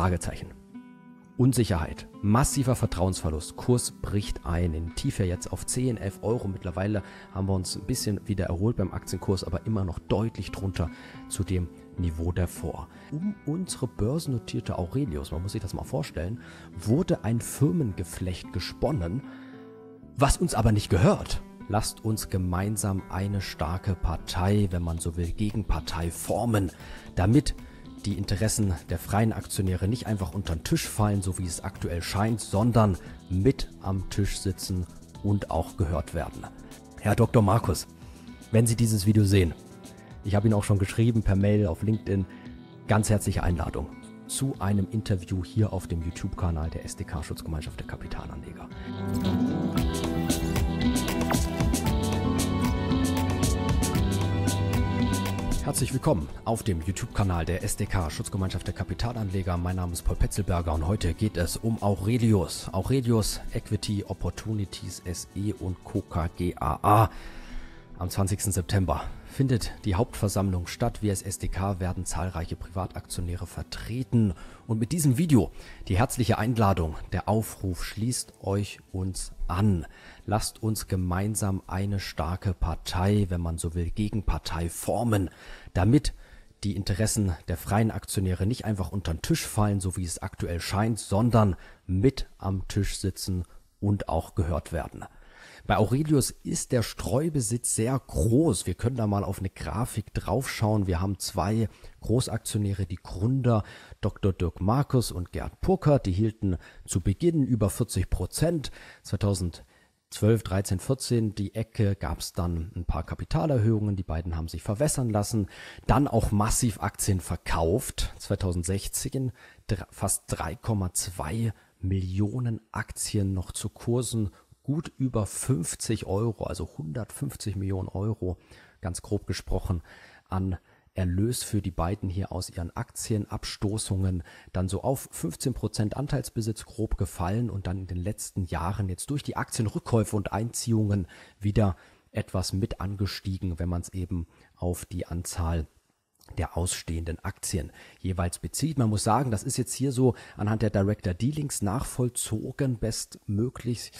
Fragezeichen. Unsicherheit, massiver Vertrauensverlust, Kurs bricht ein, in Tiefe jetzt auf 10, 11 Euro. Mittlerweile haben wir uns ein bisschen wieder erholt beim Aktienkurs, aber immer noch deutlich drunter zu dem Niveau davor. Um unsere börsennotierte Aurelius, man muss sich das mal vorstellen, wurde ein Firmengeflecht gesponnen, was uns aber nicht gehört. Lasst uns gemeinsam eine starke Partei, wenn man so will, Gegenpartei formen, damit die Interessen der freien Aktionäre nicht einfach unter den Tisch fallen, so wie es aktuell scheint, sondern mit am Tisch sitzen und auch gehört werden. Herr Dr. Markus, wenn Sie dieses Video sehen, ich habe Ihnen auch schon geschrieben per Mail auf LinkedIn, ganz herzliche Einladung zu einem Interview hier auf dem YouTube-Kanal der SDK Schutzgemeinschaft der Kapitalanleger. Herzlich willkommen auf dem YouTube-Kanal der SDK Schutzgemeinschaft der Kapitalanleger. Mein Name ist Paul Petzelberger und heute geht es um Aurelius. Aurelius Equity Opportunities SE und Coca GAA. Am 20. September findet die Hauptversammlung statt. Wir als SDK werden zahlreiche Privataktionäre vertreten. Und mit diesem Video die herzliche Einladung, der Aufruf, schließt euch uns an. Lasst uns gemeinsam eine starke Partei, wenn man so will, Gegenpartei formen, damit die Interessen der freien Aktionäre nicht einfach unter den Tisch fallen, so wie es aktuell scheint, sondern mit am Tisch sitzen und auch gehört werden. Bei Aurelius ist der Streubesitz sehr groß. Wir können da mal auf eine Grafik draufschauen. Wir haben zwei Großaktionäre, die Gründer Dr. Dirk Markus und Gerd Purkert. Die hielten zu Beginn über 40 Prozent. 2012, 13, 14, die Ecke gab es dann ein paar Kapitalerhöhungen, die beiden haben sich verwässern lassen, dann auch massiv Aktien verkauft, 2016 fast 3,2 Millionen Aktien noch zu Kursen gut über 50 Euro, also 150 Millionen Euro, ganz grob gesprochen, an Erlös für die beiden hier aus ihren Aktienabstoßungen dann so auf 15% Prozent Anteilsbesitz grob gefallen und dann in den letzten Jahren jetzt durch die Aktienrückkäufe und Einziehungen wieder etwas mit angestiegen, wenn man es eben auf die Anzahl der ausstehenden Aktien jeweils bezieht. Man muss sagen, das ist jetzt hier so anhand der Director Dealings nachvollzogen, bestmöglich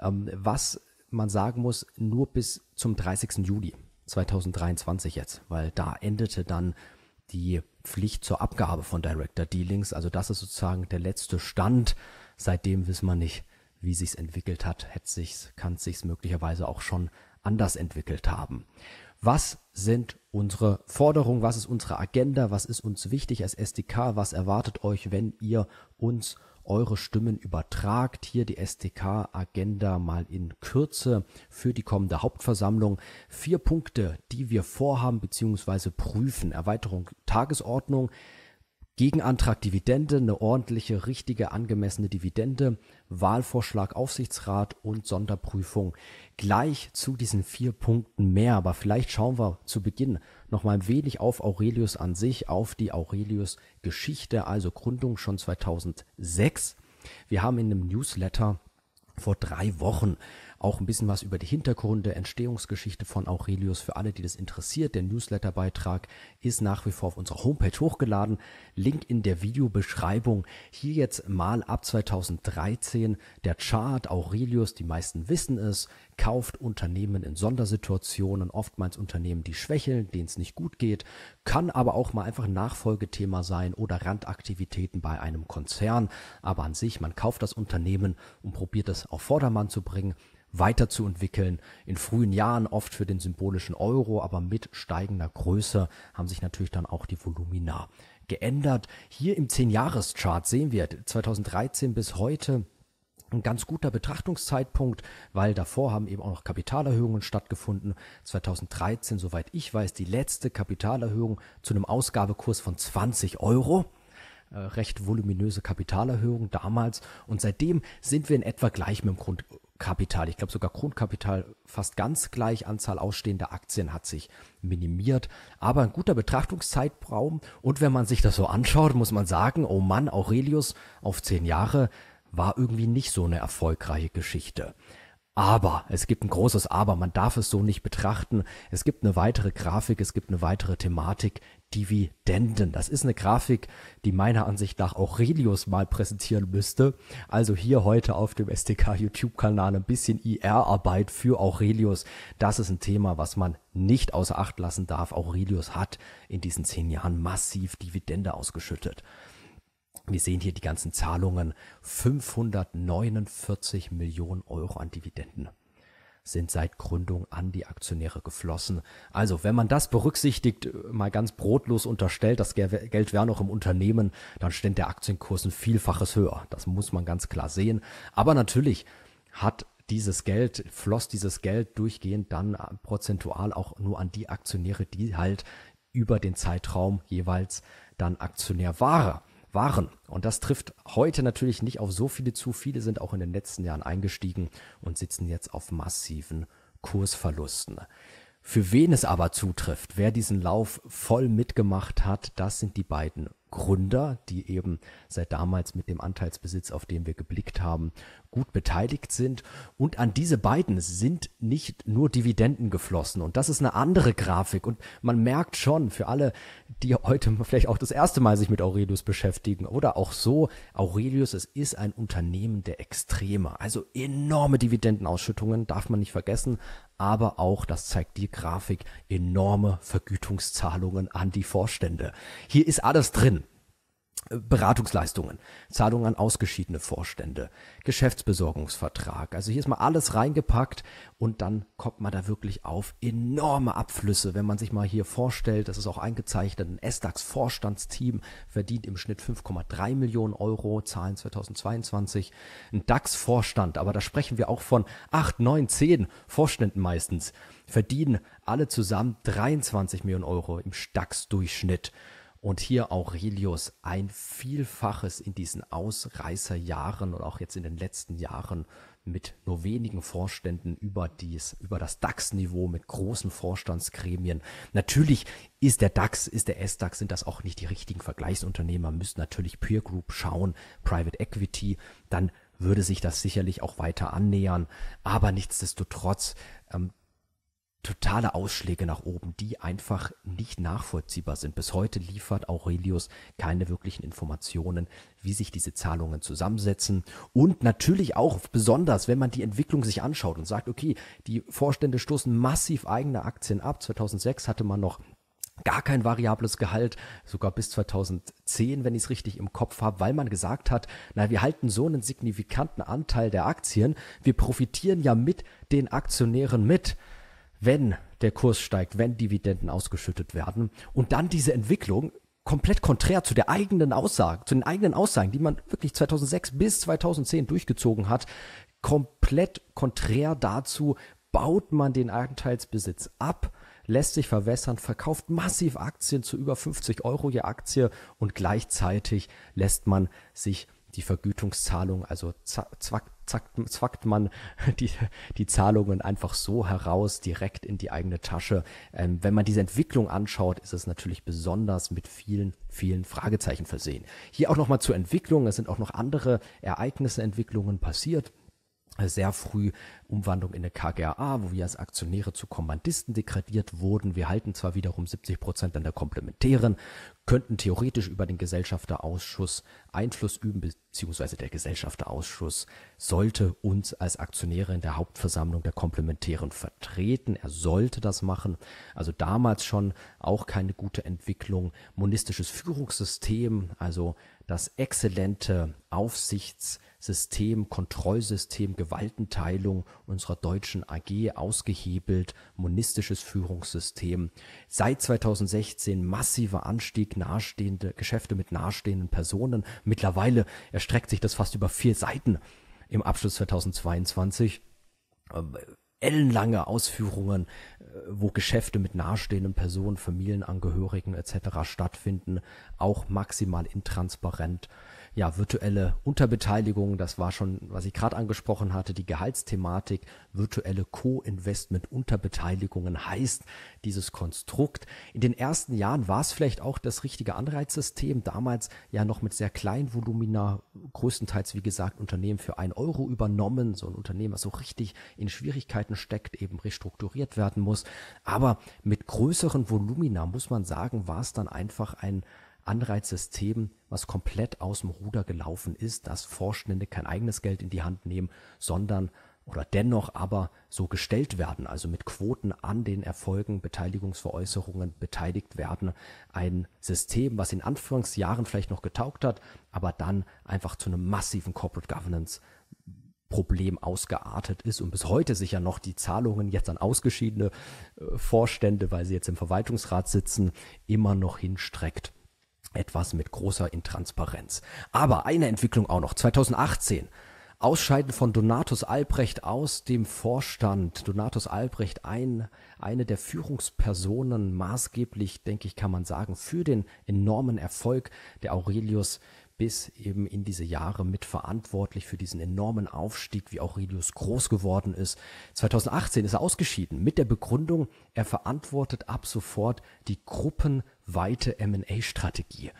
ähm, was man sagen muss, nur bis zum 30. Juli 2023 jetzt, weil da endete dann die Pflicht zur Abgabe von Director Dealings. Also das ist sozusagen der letzte Stand. Seitdem wissen wir nicht, wie sich's entwickelt hat. Hätte sich's, kann sich's möglicherweise auch schon anders entwickelt haben. Was sind unsere Forderungen? Was ist unsere Agenda? Was ist uns wichtig als SDK? Was erwartet euch, wenn ihr uns eure Stimmen übertragt. Hier die sdk agenda mal in Kürze für die kommende Hauptversammlung. Vier Punkte, die wir vorhaben bzw. prüfen. Erweiterung Tagesordnung, Gegenantrag Dividende, eine ordentliche, richtige, angemessene Dividende, Wahlvorschlag Aufsichtsrat und Sonderprüfung. Gleich zu diesen vier Punkten mehr, aber vielleicht schauen wir zu Beginn nochmal ein wenig auf Aurelius an sich, auf die Aurelius-Geschichte, also Gründung schon 2006. Wir haben in einem Newsletter vor drei Wochen auch ein bisschen was über die Hintergründe, Entstehungsgeschichte von Aurelius für alle, die das interessiert. Der Newsletter-Beitrag ist nach wie vor auf unserer Homepage hochgeladen. Link in der Videobeschreibung. Hier jetzt mal ab 2013 der Chart Aurelius, die meisten wissen es, kauft Unternehmen in Sondersituationen, oftmals Unternehmen, die schwächeln, denen es nicht gut geht, kann aber auch mal einfach ein Nachfolgethema sein oder Randaktivitäten bei einem Konzern. Aber an sich, man kauft das Unternehmen und probiert es auf Vordermann zu bringen weiterzuentwickeln. In frühen Jahren oft für den symbolischen Euro, aber mit steigender Größe haben sich natürlich dann auch die Volumina geändert. Hier im 10-Jahres-Chart sehen wir 2013 bis heute ein ganz guter Betrachtungszeitpunkt, weil davor haben eben auch noch Kapitalerhöhungen stattgefunden. 2013, soweit ich weiß, die letzte Kapitalerhöhung zu einem Ausgabekurs von 20 Euro. Äh, recht voluminöse Kapitalerhöhung damals. Und seitdem sind wir in etwa gleich mit dem Grund Kapital, ich glaube sogar Grundkapital, fast ganz gleich, Anzahl ausstehender Aktien hat sich minimiert, aber ein guter Betrachtungszeitraum und wenn man sich das so anschaut, muss man sagen, oh Mann, Aurelius auf zehn Jahre war irgendwie nicht so eine erfolgreiche Geschichte. Aber, es gibt ein großes Aber, man darf es so nicht betrachten. Es gibt eine weitere Grafik, es gibt eine weitere Thematik, Dividenden. Das ist eine Grafik, die meiner Ansicht nach Aurelius mal präsentieren müsste. Also hier heute auf dem SDK YouTube-Kanal ein bisschen IR-Arbeit für Aurelius. Das ist ein Thema, was man nicht außer Acht lassen darf. Aurelius hat in diesen zehn Jahren massiv Dividende ausgeschüttet. Wir sehen hier die ganzen Zahlungen. 549 Millionen Euro an Dividenden sind seit Gründung an die Aktionäre geflossen. Also, wenn man das berücksichtigt, äh, mal ganz brotlos unterstellt, das Geld wäre noch im Unternehmen, dann steht der Aktienkurs ein Vielfaches höher. Das muss man ganz klar sehen. Aber natürlich hat dieses Geld, floss dieses Geld durchgehend dann äh, prozentual auch nur an die Aktionäre, die halt über den Zeitraum jeweils dann Aktionär waren waren. Und das trifft heute natürlich nicht auf so viele zu. Viele sind auch in den letzten Jahren eingestiegen und sitzen jetzt auf massiven Kursverlusten. Für wen es aber zutrifft, wer diesen Lauf voll mitgemacht hat, das sind die beiden Gründer, die eben seit damals mit dem Anteilsbesitz, auf den wir geblickt haben, gut beteiligt sind. Und an diese beiden sind nicht nur Dividenden geflossen. Und das ist eine andere Grafik. Und man merkt schon, für alle, die heute vielleicht auch das erste Mal sich mit Aurelius beschäftigen oder auch so, Aurelius, es ist ein Unternehmen der Extreme. Also enorme Dividendenausschüttungen, darf man nicht vergessen. Aber auch, das zeigt die Grafik, enorme Vergütungszahlungen an die Vorstände. Hier ist alles drin. Beratungsleistungen, Zahlungen an ausgeschiedene Vorstände, Geschäftsbesorgungsvertrag. Also hier ist mal alles reingepackt und dann kommt man da wirklich auf enorme Abflüsse. Wenn man sich mal hier vorstellt, das ist auch eingezeichnet, ein SDAX-Vorstandsteam verdient im Schnitt 5,3 Millionen Euro, Zahlen 2022. Ein DAX-Vorstand, aber da sprechen wir auch von 8, 9, 10 Vorständen meistens, verdienen alle zusammen 23 Millionen Euro im DAX-Durchschnitt. Und hier Aurelius ein Vielfaches in diesen Ausreißerjahren und auch jetzt in den letzten Jahren mit nur wenigen Vorständen über, dies, über das DAX-Niveau mit großen Vorstandsgremien. Natürlich ist der DAX, ist der S-DAX, sind das auch nicht die richtigen Vergleichsunternehmer, müssen natürlich Peer Group schauen, Private Equity, dann würde sich das sicherlich auch weiter annähern. Aber nichtsdestotrotz, ähm, totale Ausschläge nach oben, die einfach nicht nachvollziehbar sind. Bis heute liefert Aurelius keine wirklichen Informationen, wie sich diese Zahlungen zusammensetzen. Und natürlich auch besonders, wenn man die Entwicklung sich anschaut und sagt, okay, die Vorstände stoßen massiv eigene Aktien ab. 2006 hatte man noch gar kein variables Gehalt, sogar bis 2010, wenn ich es richtig im Kopf habe, weil man gesagt hat, na, wir halten so einen signifikanten Anteil der Aktien, wir profitieren ja mit den Aktionären mit wenn der Kurs steigt, wenn Dividenden ausgeschüttet werden und dann diese Entwicklung komplett konträr zu der eigenen Aussage, zu den eigenen Aussagen, die man wirklich 2006 bis 2010 durchgezogen hat, komplett konträr dazu baut man den Anteilsbesitz ab, lässt sich verwässern, verkauft massiv Aktien zu über 50 Euro je Aktie und gleichzeitig lässt man sich die Vergütungszahlung, also zwack, zack, zwackt man die, die Zahlungen einfach so heraus, direkt in die eigene Tasche. Ähm, wenn man diese Entwicklung anschaut, ist es natürlich besonders mit vielen, vielen Fragezeichen versehen. Hier auch nochmal zur Entwicklung. Es sind auch noch andere Ereignisse, Entwicklungen passiert sehr früh Umwandlung in eine KGAA, wo wir als Aktionäre zu Kommandisten degradiert wurden. Wir halten zwar wiederum 70 Prozent an der Komplementären, könnten theoretisch über den Gesellschafterausschuss Einfluss üben, beziehungsweise der Gesellschafterausschuss sollte uns als Aktionäre in der Hauptversammlung der Komplementären vertreten. Er sollte das machen. Also damals schon auch keine gute Entwicklung. Monistisches Führungssystem, also das exzellente Aufsichtssystem, Kontrollsystem, Gewaltenteilung unserer deutschen AG ausgehebelt, monistisches Führungssystem. Seit 2016 massiver Anstieg nahestehende Geschäfte mit nahestehenden Personen. Mittlerweile erstreckt sich das fast über vier Seiten im Abschluss 2022 ellenlange Ausführungen, äh, wo Geschäfte mit nahestehenden Personen, Familienangehörigen etc. stattfinden, auch maximal intransparent ja, virtuelle Unterbeteiligung, das war schon, was ich gerade angesprochen hatte, die Gehaltsthematik, virtuelle Co-Investment-Unterbeteiligungen heißt dieses Konstrukt. In den ersten Jahren war es vielleicht auch das richtige Anreizsystem, damals ja noch mit sehr kleinen Volumina, größtenteils wie gesagt Unternehmen für ein Euro übernommen, so ein Unternehmen, was so richtig in Schwierigkeiten steckt, eben restrukturiert werden muss. Aber mit größeren Volumina, muss man sagen, war es dann einfach ein Anreizsystem, was komplett aus dem Ruder gelaufen ist, dass Forschende kein eigenes Geld in die Hand nehmen, sondern oder dennoch aber so gestellt werden, also mit Quoten an den Erfolgen, Beteiligungsveräußerungen beteiligt werden. Ein System, was in Anfangsjahren vielleicht noch getaugt hat, aber dann einfach zu einem massiven Corporate Governance Problem ausgeartet ist und bis heute sicher noch die Zahlungen jetzt an ausgeschiedene äh, Vorstände, weil sie jetzt im Verwaltungsrat sitzen, immer noch hinstreckt etwas mit großer Intransparenz. Aber eine Entwicklung auch noch. 2018. Ausscheiden von Donatus Albrecht aus dem Vorstand. Donatus Albrecht, ein, eine der Führungspersonen, maßgeblich, denke ich, kann man sagen, für den enormen Erfolg der Aurelius bis eben in diese Jahre mitverantwortlich für diesen enormen Aufstieg, wie Aurelius groß geworden ist. 2018 ist er ausgeschieden mit der Begründung, er verantwortet ab sofort die gruppenweite MA-Strategie.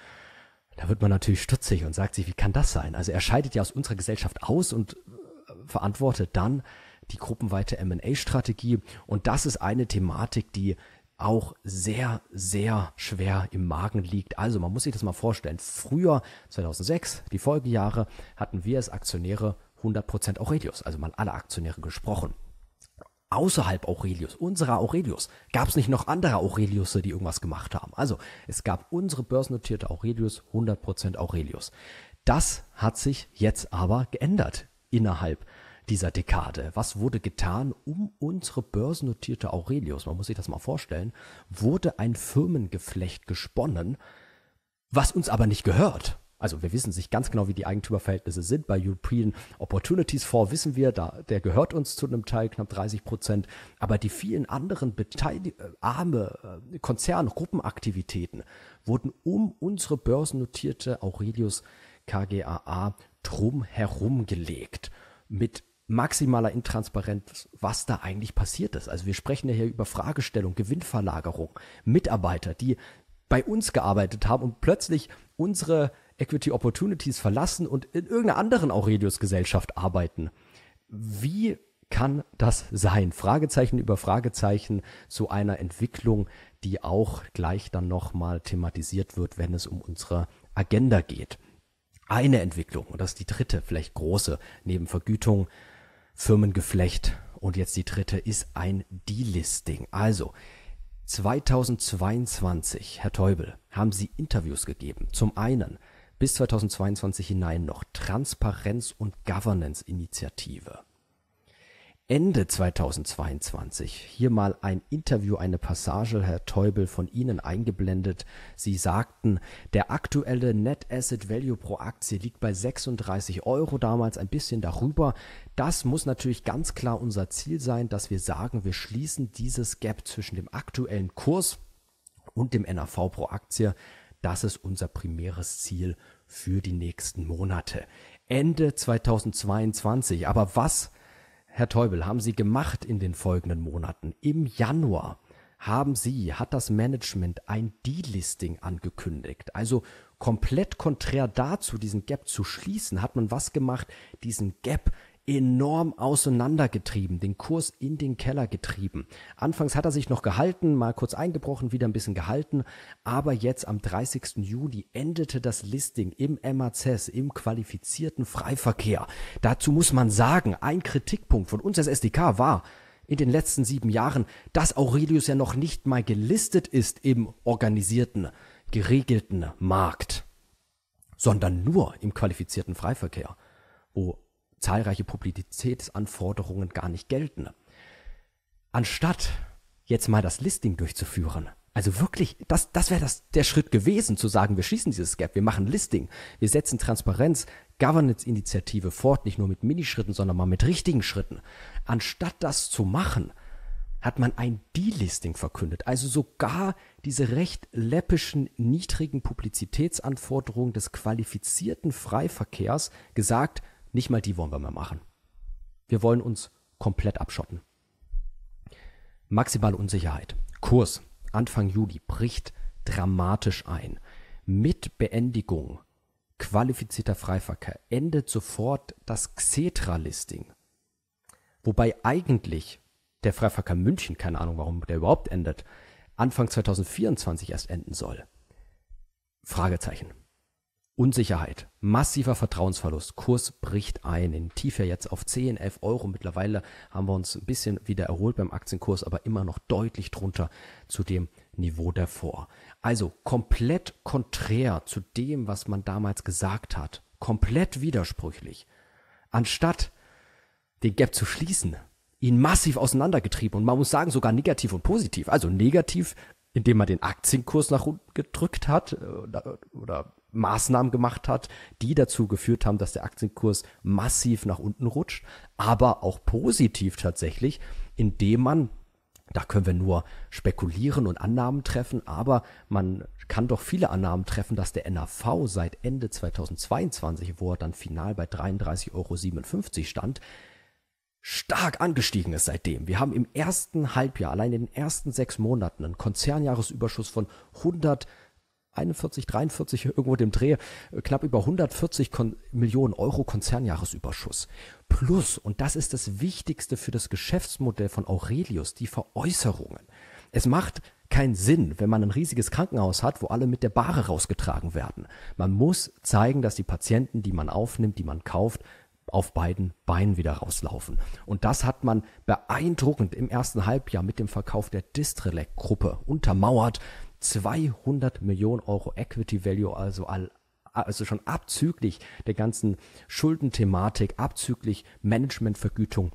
Da wird man natürlich stutzig und sagt sich, wie kann das sein? Also er scheidet ja aus unserer Gesellschaft aus und äh, verantwortet dann die gruppenweite MA-Strategie. Und das ist eine Thematik, die auch sehr, sehr schwer im Magen liegt. Also man muss sich das mal vorstellen. Früher, 2006, die Folgejahre, hatten wir als Aktionäre 100% Aurelius, also mal alle Aktionäre gesprochen. Außerhalb Aurelius, unserer Aurelius, gab es nicht noch andere Aurelius, die irgendwas gemacht haben. Also es gab unsere börsennotierte Aurelius, 100% Aurelius. Das hat sich jetzt aber geändert innerhalb dieser Dekade? Was wurde getan, um unsere börsennotierte Aurelius, man muss sich das mal vorstellen, wurde ein Firmengeflecht gesponnen, was uns aber nicht gehört. Also wir wissen sich ganz genau, wie die Eigentümerverhältnisse sind. Bei European Opportunities Fonds wissen wir, da, der gehört uns zu einem Teil, knapp 30 Prozent. Aber die vielen anderen Beteil äh, arme äh, Konzerngruppenaktivitäten wurden um unsere börsennotierte Aurelius KGAA drum herum gelegt. Mit maximaler Intransparenz, was da eigentlich passiert ist. Also wir sprechen ja hier über Fragestellung, Gewinnverlagerung, Mitarbeiter, die bei uns gearbeitet haben und plötzlich unsere Equity Opportunities verlassen und in irgendeiner anderen Aurelius-Gesellschaft arbeiten. Wie kann das sein? Fragezeichen über Fragezeichen zu einer Entwicklung, die auch gleich dann nochmal thematisiert wird, wenn es um unsere Agenda geht. Eine Entwicklung, und das ist die dritte, vielleicht große, neben Vergütung, Firmengeflecht. Und jetzt die dritte ist ein Delisting. Also 2022, Herr Teubel, haben Sie Interviews gegeben. Zum einen bis 2022 hinein noch Transparenz- und Governance-Initiative. Ende 2022. Hier mal ein Interview, eine Passage, Herr Teubel, von Ihnen eingeblendet. Sie sagten, der aktuelle Net Asset Value pro Aktie liegt bei 36 Euro, damals ein bisschen darüber. Das muss natürlich ganz klar unser Ziel sein, dass wir sagen, wir schließen dieses Gap zwischen dem aktuellen Kurs und dem NAV pro Aktie. Das ist unser primäres Ziel für die nächsten Monate. Ende 2022. Aber was Herr Teubel, haben Sie gemacht in den folgenden Monaten? Im Januar haben Sie, hat das Management ein Delisting angekündigt. Also komplett konträr dazu, diesen Gap zu schließen, hat man was gemacht? Diesen Gap enorm auseinandergetrieben, den Kurs in den Keller getrieben. Anfangs hat er sich noch gehalten, mal kurz eingebrochen, wieder ein bisschen gehalten, aber jetzt am 30. Juli endete das Listing im MAZS, im qualifizierten Freiverkehr. Dazu muss man sagen, ein Kritikpunkt von uns als SDK war, in den letzten sieben Jahren, dass Aurelius ja noch nicht mal gelistet ist im organisierten, geregelten Markt, sondern nur im qualifizierten Freiverkehr, wo zahlreiche Publizitätsanforderungen gar nicht gelten. Anstatt jetzt mal das Listing durchzuführen, also wirklich, das, das wäre das, der Schritt gewesen, zu sagen, wir schließen dieses Gap, wir machen Listing, wir setzen Transparenz, Governance-Initiative fort, nicht nur mit Minischritten, sondern mal mit richtigen Schritten. Anstatt das zu machen, hat man ein Delisting verkündet, also sogar diese recht läppischen, niedrigen Publizitätsanforderungen des qualifizierten Freiverkehrs gesagt, nicht mal die wollen wir mal machen. Wir wollen uns komplett abschotten. Maximale Unsicherheit. Kurs Anfang Juli bricht dramatisch ein. Mit Beendigung qualifizierter Freiverkehr endet sofort das Xetra-Listing. Wobei eigentlich der Freiverkehr München, keine Ahnung warum der überhaupt endet, Anfang 2024 erst enden soll. Fragezeichen. Unsicherheit, massiver Vertrauensverlust, Kurs bricht ein, in Tiefe jetzt auf 10, 11 Euro. Mittlerweile haben wir uns ein bisschen wieder erholt beim Aktienkurs, aber immer noch deutlich drunter zu dem Niveau davor. Also komplett konträr zu dem, was man damals gesagt hat, komplett widersprüchlich. Anstatt den Gap zu schließen, ihn massiv auseinandergetrieben und man muss sagen sogar negativ und positiv. Also negativ indem man den Aktienkurs nach unten gedrückt hat äh, oder Maßnahmen gemacht hat, die dazu geführt haben, dass der Aktienkurs massiv nach unten rutscht, aber auch positiv tatsächlich, indem man da können wir nur spekulieren und Annahmen treffen, aber man kann doch viele Annahmen treffen, dass der NAV seit Ende 2022, wo er dann final bei 33,57 Euro stand, stark angestiegen ist seitdem. Wir haben im ersten Halbjahr, allein in den ersten sechs Monaten, einen Konzernjahresüberschuss von 100 41, 43, irgendwo dem Dreh, äh, knapp über 140 Kon Millionen Euro Konzernjahresüberschuss. Plus, und das ist das Wichtigste für das Geschäftsmodell von Aurelius, die Veräußerungen. Es macht keinen Sinn, wenn man ein riesiges Krankenhaus hat, wo alle mit der Bahre rausgetragen werden. Man muss zeigen, dass die Patienten, die man aufnimmt, die man kauft, auf beiden Beinen wieder rauslaufen. Und das hat man beeindruckend im ersten Halbjahr mit dem Verkauf der Distrelec-Gruppe untermauert, 200 Millionen Euro Equity Value, also all, also schon abzüglich der ganzen Schuldenthematik, abzüglich Managementvergütung,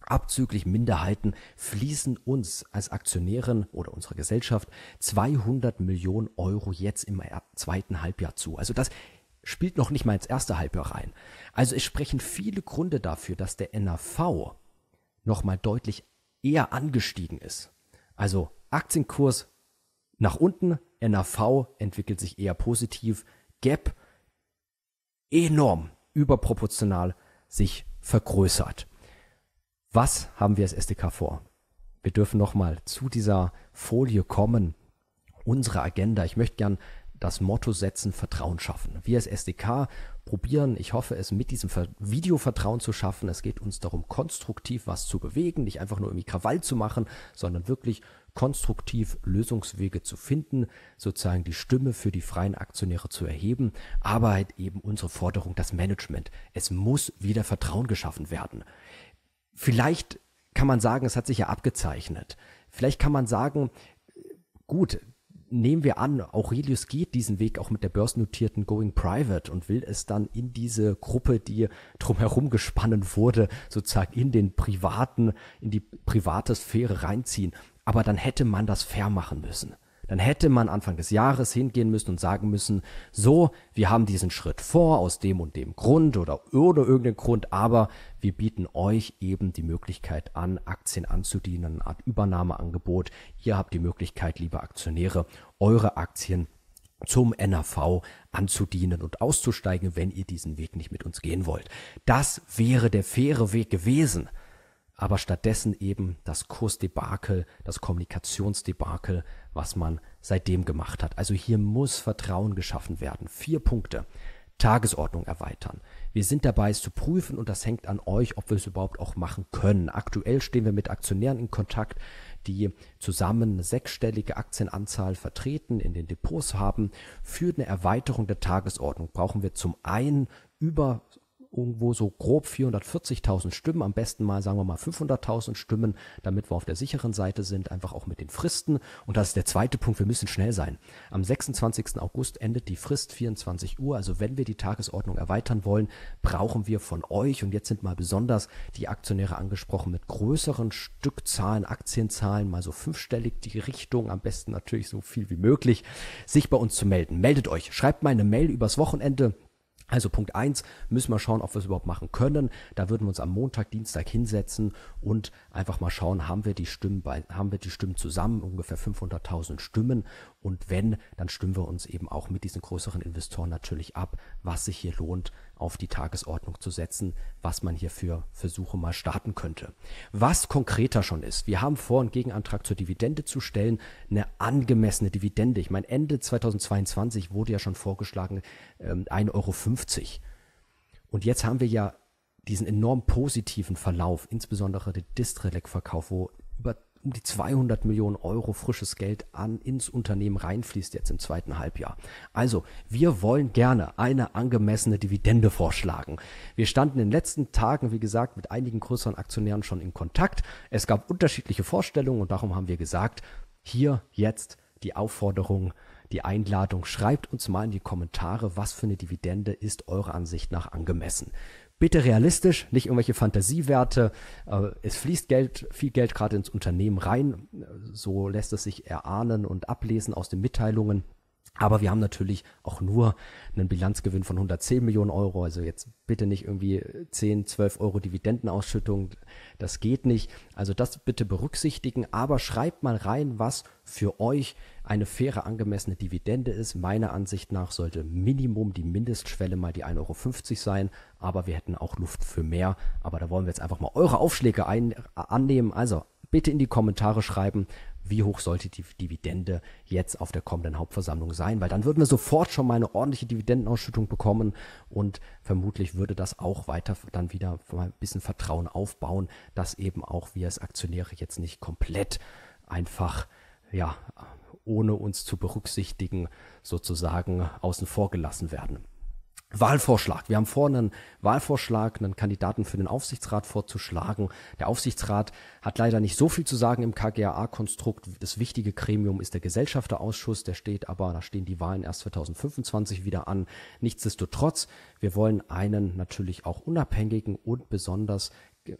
abzüglich Minderheiten fließen uns als Aktionären oder unserer Gesellschaft 200 Millionen Euro jetzt im zweiten Halbjahr zu. Also das spielt noch nicht mal ins erste Halbjahr rein. Also es sprechen viele Gründe dafür, dass der NAV nochmal deutlich eher angestiegen ist. Also Aktienkurs nach unten. NAV entwickelt sich eher positiv. Gap enorm überproportional sich vergrößert. Was haben wir als SDK vor? Wir dürfen nochmal zu dieser Folie kommen. Unsere Agenda. Ich möchte gern das Motto setzen, Vertrauen schaffen. Wir als SDK probieren, ich hoffe es, mit diesem Videovertrauen zu schaffen. Es geht uns darum, konstruktiv was zu bewegen, nicht einfach nur irgendwie Krawall zu machen, sondern wirklich konstruktiv Lösungswege zu finden, sozusagen die Stimme für die freien Aktionäre zu erheben, aber halt eben unsere Forderung, das Management. Es muss wieder Vertrauen geschaffen werden. Vielleicht kann man sagen, es hat sich ja abgezeichnet. Vielleicht kann man sagen, äh, gut, nehmen wir an, Aurelius geht diesen Weg auch mit der börsennotierten Going Private und will es dann in diese Gruppe, die drumherum gespannen wurde, sozusagen in den privaten, in die private Sphäre reinziehen. Aber dann hätte man das fair machen müssen dann hätte man Anfang des Jahres hingehen müssen und sagen müssen, so, wir haben diesen Schritt vor aus dem und dem Grund oder oder irgendeinem Grund, aber wir bieten euch eben die Möglichkeit an, Aktien anzudienen, eine Art Übernahmeangebot. Ihr habt die Möglichkeit, liebe Aktionäre, eure Aktien zum NAV anzudienen und auszusteigen, wenn ihr diesen Weg nicht mit uns gehen wollt. Das wäre der faire Weg gewesen aber stattdessen eben das Kursdebakel, das Kommunikationsdebakel, was man seitdem gemacht hat. Also hier muss Vertrauen geschaffen werden. Vier Punkte. Tagesordnung erweitern. Wir sind dabei, es zu prüfen und das hängt an euch, ob wir es überhaupt auch machen können. Aktuell stehen wir mit Aktionären in Kontakt, die zusammen eine sechsstellige Aktienanzahl vertreten, in den Depots haben. Für eine Erweiterung der Tagesordnung brauchen wir zum einen über irgendwo so grob 440.000 Stimmen, am besten mal sagen wir mal 500.000 Stimmen, damit wir auf der sicheren Seite sind, einfach auch mit den Fristen. Und das ist der zweite Punkt, wir müssen schnell sein. Am 26. August endet die Frist 24 Uhr, also wenn wir die Tagesordnung erweitern wollen, brauchen wir von euch, und jetzt sind mal besonders die Aktionäre angesprochen, mit größeren Stückzahlen, Aktienzahlen, mal so fünfstellig die Richtung, am besten natürlich so viel wie möglich, sich bei uns zu melden. Meldet euch, schreibt mal eine Mail übers Wochenende. Also Punkt 1 müssen wir schauen, ob wir es überhaupt machen können. Da würden wir uns am Montag, Dienstag hinsetzen und einfach mal schauen, haben wir die Stimmen, bei, haben wir die Stimmen zusammen, ungefähr 500.000 Stimmen und wenn, dann stimmen wir uns eben auch mit diesen größeren Investoren natürlich ab, was sich hier lohnt, auf die Tagesordnung zu setzen, was man hier für Versuche mal starten könnte. Was konkreter schon ist, wir haben vor, einen Gegenantrag zur Dividende zu stellen, eine angemessene Dividende. Ich meine, Ende 2022 wurde ja schon vorgeschlagen ähm, 1,50 Euro. Und jetzt haben wir ja diesen enorm positiven Verlauf, insbesondere der Distrelec-Verkauf, wo um die 200 Millionen Euro frisches Geld an ins Unternehmen reinfließt jetzt im zweiten Halbjahr. Also, wir wollen gerne eine angemessene Dividende vorschlagen. Wir standen in den letzten Tagen, wie gesagt, mit einigen größeren Aktionären schon in Kontakt. Es gab unterschiedliche Vorstellungen und darum haben wir gesagt, hier jetzt die Aufforderung, die Einladung. Schreibt uns mal in die Kommentare, was für eine Dividende ist eurer Ansicht nach angemessen bitte realistisch, nicht irgendwelche Fantasiewerte. Äh, es fließt Geld, viel Geld gerade ins Unternehmen rein. So lässt es sich erahnen und ablesen aus den Mitteilungen. Aber wir haben natürlich auch nur einen Bilanzgewinn von 110 Millionen Euro. Also jetzt bitte nicht irgendwie 10, 12 Euro Dividendenausschüttung. Das geht nicht. Also das bitte berücksichtigen. Aber schreibt mal rein, was für euch eine faire, angemessene Dividende ist. Meiner Ansicht nach sollte Minimum die Mindestschwelle mal die 1,50 Euro sein, aber wir hätten auch Luft für mehr. Aber da wollen wir jetzt einfach mal eure Aufschläge ein, äh, annehmen. Also bitte in die Kommentare schreiben, wie hoch sollte die Dividende jetzt auf der kommenden Hauptversammlung sein, weil dann würden wir sofort schon mal eine ordentliche Dividendenausschüttung bekommen und vermutlich würde das auch weiter dann wieder ein bisschen Vertrauen aufbauen, dass eben auch wir als Aktionäre jetzt nicht komplett einfach, ja, ohne uns zu berücksichtigen, sozusagen außen vor gelassen werden. Wahlvorschlag. Wir haben vor, einen Wahlvorschlag, einen Kandidaten für den Aufsichtsrat vorzuschlagen. Der Aufsichtsrat hat leider nicht so viel zu sagen im KGAA-Konstrukt. Das wichtige Gremium ist der Gesellschafterausschuss. Der steht aber, da stehen die Wahlen erst 2025 wieder an. Nichtsdestotrotz, wir wollen einen natürlich auch unabhängigen und besonders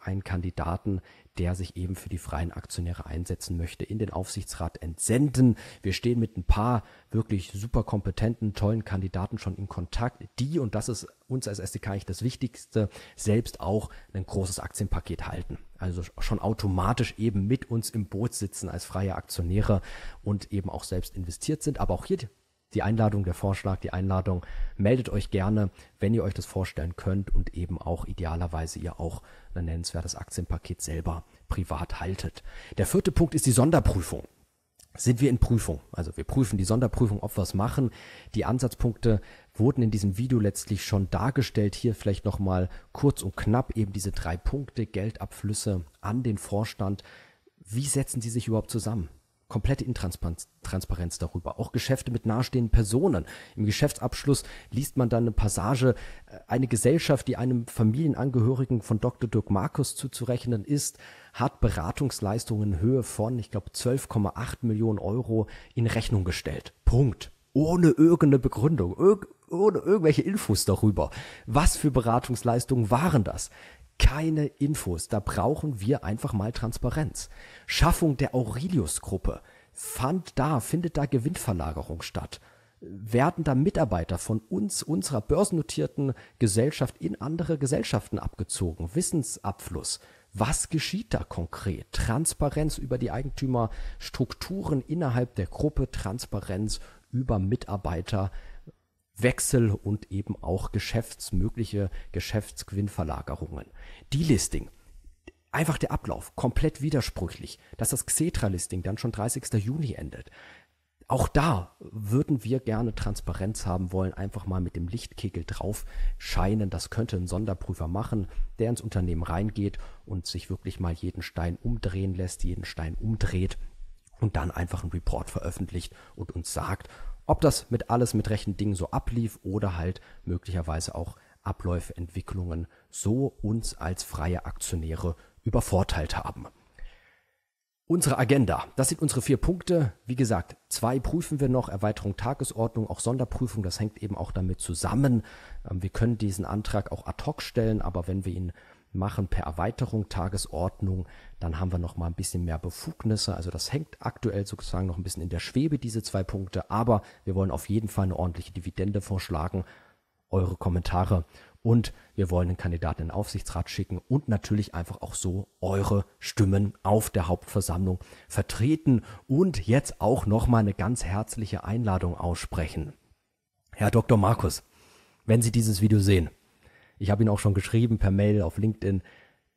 einen Kandidaten, der sich eben für die freien Aktionäre einsetzen möchte, in den Aufsichtsrat entsenden. Wir stehen mit ein paar wirklich super kompetenten, tollen Kandidaten schon in Kontakt, die, und das ist uns als SDK eigentlich das Wichtigste, selbst auch ein großes Aktienpaket halten. Also schon automatisch eben mit uns im Boot sitzen als freie Aktionäre und eben auch selbst investiert sind. Aber auch hier die Einladung, der Vorschlag, die Einladung. Meldet euch gerne, wenn ihr euch das vorstellen könnt und eben auch idealerweise ihr auch ein nennenswertes Aktienpaket selber privat haltet. Der vierte Punkt ist die Sonderprüfung sind wir in Prüfung. Also wir prüfen die Sonderprüfung, ob wir es machen. Die Ansatzpunkte wurden in diesem Video letztlich schon dargestellt. Hier vielleicht nochmal kurz und knapp eben diese drei Punkte, Geldabflüsse an den Vorstand. Wie setzen Sie sich überhaupt zusammen? komplette Intransparenz darüber. Auch Geschäfte mit nahestehenden Personen. Im Geschäftsabschluss liest man dann eine Passage, äh, eine Gesellschaft, die einem Familienangehörigen von Dr. Dirk Markus zuzurechnen ist, hat Beratungsleistungen in Höhe von, ich glaube, 12,8 Millionen Euro in Rechnung gestellt. Punkt. Ohne irgendeine Begründung, irg ohne irgendwelche Infos darüber. Was für Beratungsleistungen waren das? keine Infos. Da brauchen wir einfach mal Transparenz. Schaffung der Aurelius-Gruppe. Fand da, findet da Gewinnverlagerung statt? Werden da Mitarbeiter von uns, unserer börsennotierten Gesellschaft in andere Gesellschaften abgezogen? Wissensabfluss. Was geschieht da konkret? Transparenz über die Eigentümerstrukturen innerhalb der Gruppe, Transparenz über Mitarbeiter, Wechsel und eben auch geschäftsmögliche Geschäftsgewinnverlagerungen. Die Listing, Einfach der Ablauf, komplett widersprüchlich, dass das Xetra-Listing dann schon 30. Juni endet. Auch da würden wir gerne Transparenz haben wollen, einfach mal mit dem Lichtkegel drauf scheinen. Das könnte ein Sonderprüfer machen, der ins Unternehmen reingeht und sich wirklich mal jeden Stein umdrehen lässt, jeden Stein umdreht und dann einfach einen Report veröffentlicht und uns sagt, ob das mit alles mit rechten Dingen so ablief oder halt möglicherweise auch Abläufe, Entwicklungen so uns als freie Aktionäre übervorteilt haben. Unsere Agenda, das sind unsere vier Punkte. Wie gesagt, zwei prüfen wir noch, Erweiterung Tagesordnung, auch Sonderprüfung, das hängt eben auch damit zusammen. Ähm, wir können diesen Antrag auch ad hoc stellen, aber wenn wir ihn machen per Erweiterung Tagesordnung. Dann haben wir noch mal ein bisschen mehr Befugnisse. Also das hängt aktuell sozusagen noch ein bisschen in der Schwebe, diese zwei Punkte. Aber wir wollen auf jeden Fall eine ordentliche Dividende vorschlagen. Eure Kommentare. Und wir wollen den Kandidaten in den Aufsichtsrat schicken und natürlich einfach auch so eure Stimmen auf der Hauptversammlung vertreten und jetzt auch nochmal eine ganz herzliche Einladung aussprechen. Herr Dr. Markus, wenn Sie dieses Video sehen, ich habe ihn auch schon geschrieben per Mail auf LinkedIn,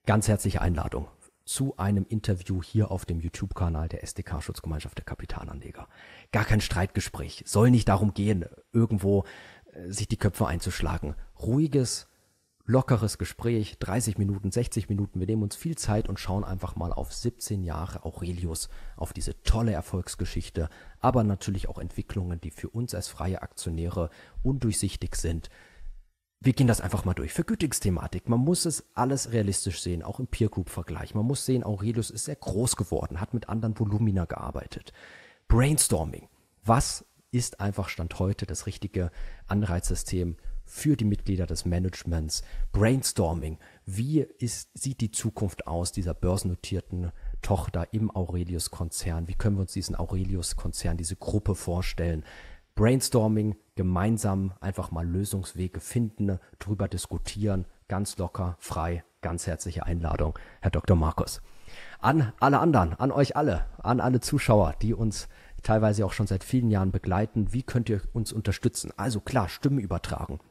ganz herzliche Einladung zu einem Interview hier auf dem YouTube-Kanal der SDK Schutzgemeinschaft der Kapitalanleger. Gar kein Streitgespräch, soll nicht darum gehen, irgendwo äh, sich die Köpfe einzuschlagen. Ruhiges, lockeres Gespräch, 30 Minuten, 60 Minuten. Wir nehmen uns viel Zeit und schauen einfach mal auf 17 Jahre Aurelius, auf diese tolle Erfolgsgeschichte, aber natürlich auch Entwicklungen, die für uns als freie Aktionäre undurchsichtig sind, wir gehen das einfach mal durch. Vergütungsthematik. Man muss es alles realistisch sehen, auch im Peer Group Vergleich. Man muss sehen, Aurelius ist sehr groß geworden, hat mit anderen Volumina gearbeitet. Brainstorming. Was ist einfach Stand heute das richtige Anreizsystem für die Mitglieder des Managements? Brainstorming. Wie ist, sieht die Zukunft aus dieser börsennotierten Tochter im Aurelius-Konzern? Wie können wir uns diesen Aurelius-Konzern, diese Gruppe vorstellen? Brainstorming, gemeinsam einfach mal Lösungswege finden, drüber diskutieren, ganz locker, frei, ganz herzliche Einladung, Herr Dr. Markus. An alle anderen, an euch alle, an alle Zuschauer, die uns teilweise auch schon seit vielen Jahren begleiten, wie könnt ihr uns unterstützen? Also klar, Stimmen übertragen,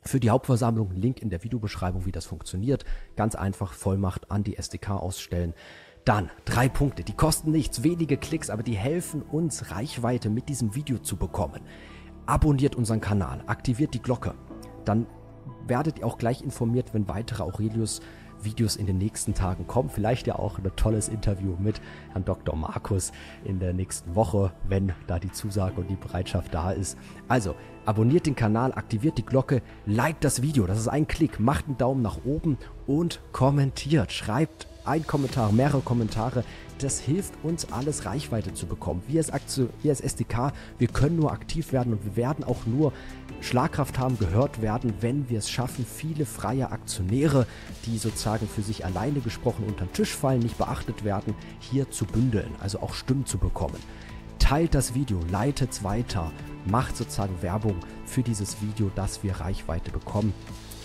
für die Hauptversammlung Link in der Videobeschreibung, wie das funktioniert. Ganz einfach Vollmacht an die SDK ausstellen. Dann drei Punkte, die kosten nichts, wenige Klicks, aber die helfen uns, Reichweite mit diesem Video zu bekommen. Abonniert unseren Kanal, aktiviert die Glocke, dann werdet ihr auch gleich informiert, wenn weitere Aurelius Videos in den nächsten Tagen kommen. Vielleicht ja auch ein tolles Interview mit Herrn Dr. Markus in der nächsten Woche, wenn da die Zusage und die Bereitschaft da ist. Also abonniert den Kanal, aktiviert die Glocke, liked das Video, das ist ein Klick, macht einen Daumen nach oben und kommentiert, schreibt ein Kommentar, mehrere Kommentare. Das hilft uns alles Reichweite zu bekommen. Wir als, wir als SDK, wir können nur aktiv werden und wir werden auch nur Schlagkraft haben, gehört werden, wenn wir es schaffen, viele freie Aktionäre, die sozusagen für sich alleine gesprochen unter den Tisch fallen, nicht beachtet werden, hier zu bündeln, also auch Stimmen zu bekommen. Teilt das Video, leitet es weiter, macht sozusagen Werbung für dieses Video, dass wir Reichweite bekommen.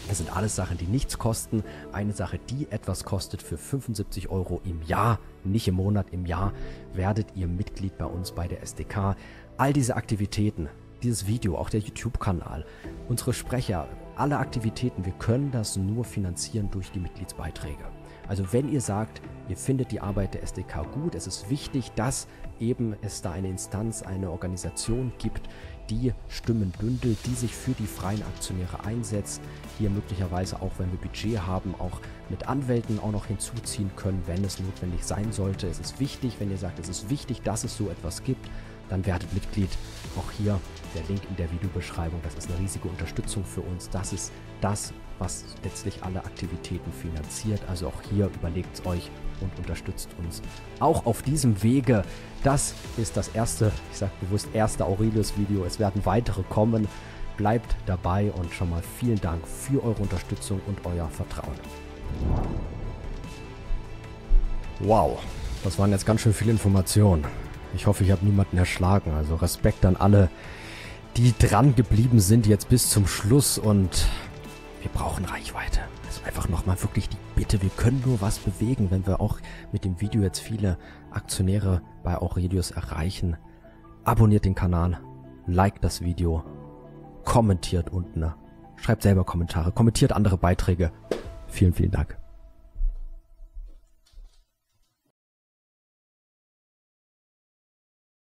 Das sind alles Sachen, die nichts kosten. Eine Sache, die etwas kostet für 75 Euro im Jahr, nicht im Monat, im Jahr, werdet ihr Mitglied bei uns bei der SDK. All diese Aktivitäten, dieses Video, auch der YouTube-Kanal, unsere Sprecher, alle Aktivitäten, wir können das nur finanzieren durch die Mitgliedsbeiträge. Also wenn ihr sagt, ihr findet die Arbeit der SDK gut, es ist wichtig, dass eben es da eine Instanz, eine Organisation gibt, die Stimmen bündelt, die sich für die freien Aktionäre einsetzt. Hier möglicherweise auch, wenn wir Budget haben, auch mit Anwälten auch noch hinzuziehen können, wenn es notwendig sein sollte. Es ist wichtig, wenn ihr sagt, es ist wichtig, dass es so etwas gibt, dann werdet Mitglied. Auch hier der Link in der Videobeschreibung. Das ist eine riesige Unterstützung für uns. Das ist das, was letztlich alle Aktivitäten finanziert. Also auch hier überlegt es euch und unterstützt uns auch auf diesem Wege. Das ist das erste, ich sage bewusst erste Aurelius-Video. Es werden weitere kommen. Bleibt dabei und schon mal vielen Dank für eure Unterstützung und euer Vertrauen. Wow, das waren jetzt ganz schön viele Informationen. Ich hoffe, ich habe niemanden erschlagen. Also Respekt an alle, die dran geblieben sind jetzt bis zum Schluss und wir brauchen Reichweite. Also einfach nochmal wirklich die Bitte, wir können nur was bewegen, wenn wir auch mit dem Video jetzt viele Aktionäre bei Aurelius erreichen. Abonniert den Kanal, liked das Video, kommentiert unten, ne? schreibt selber Kommentare, kommentiert andere Beiträge. Vielen, vielen Dank.